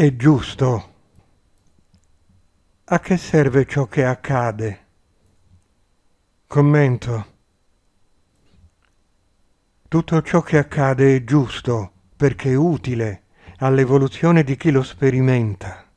è giusto. A che serve ciò che accade? Commento. Tutto ciò che accade è giusto perché è utile all'evoluzione di chi lo sperimenta.